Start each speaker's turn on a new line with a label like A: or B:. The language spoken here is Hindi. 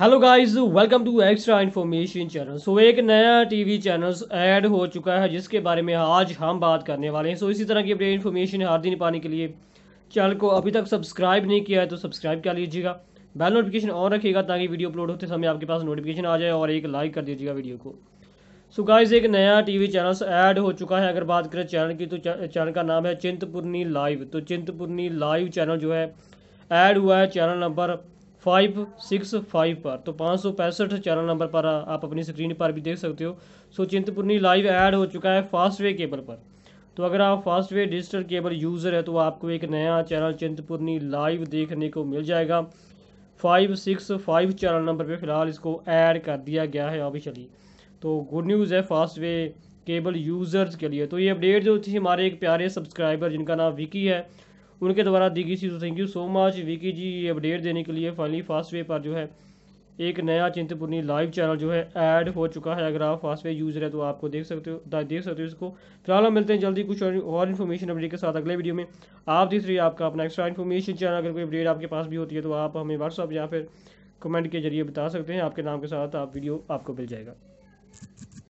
A: hello guys welcome to extra information channel so एक नया टीवी चैनल ऐड हो चुका है जिसके बारे में आज हम बात करने वाले हैं सो so, इसी तरह की अपडेट इन्फॉर्मेशन हर दिन पाने के लिए चैनल को अभी तक सब्सक्राइब नहीं किया है तो सब्सक्राइब कर लीजिएगा बेल नोटिफिकेशन ऑन रखिएगा ताकि वीडियो अपलोड होते समय आपके पास नोटिफिकेशन आ जाए और एक लाइक कर दीजिएगा वीडियो को सो so, गाइज एक नया टी चैनल ऐड हो चुका है अगर बात करें चैनल की तो चैनल का नाम है चिंतपुर्नी लाइव तो चिंतपुर्नी लाइव चैनल जो है ऐड हुआ है channel number five six five पर तो पाँच सौ पैंसठ चैनल नंबर पर आप अपनी स्क्रीन पर भी देख सकते हो सो चिंतपुर्णी लाइव ऐड हो चुका है फास्ट वे केबल पर तो अगर आप Fastway digital cable user है तो आपको एक नया चैनल चिंतपुर्णी लाइव देखने को मिल जाएगा five six five channel number पे फिलहाल इसको ऐड कर दिया गया है ऑफिशियली तो गुड न्यूज़ है फास्ट वे केबल यूज़र्स के लिए तो ये अपडेट जो थी हमारे एक प्यारे सब्सक्राइबर जिनका नाम विकी है उनके द्वारा दी गई थी तो thank you so much Vicky ji ये अपडेट देने के लिए फाइनली फास्ट वे पर जो है एक नया चिंतपूर्णी लाइव चैनल जो है ऐड हो चुका है अगर आप फास्ट वे यूज़र है तो आपको देख सकते हो देख सकते हो इसको फिलहाल हम मिलते हैं जल्दी कुछ और, और इन्फॉर्मेशन अपडेट के साथ अगले वीडियो में आप देख रहिए आपका अपना एक्स्ट्रा इन्फॉर्मेशन चैनल अगर कोई अपडेट आपके पास भी होती है तो आप हमें व्हाट्सअप या फिर कमेंट के जरिए बता सकते हैं आपके नाम के साथ आप वीडियो आपको मिल जाएगा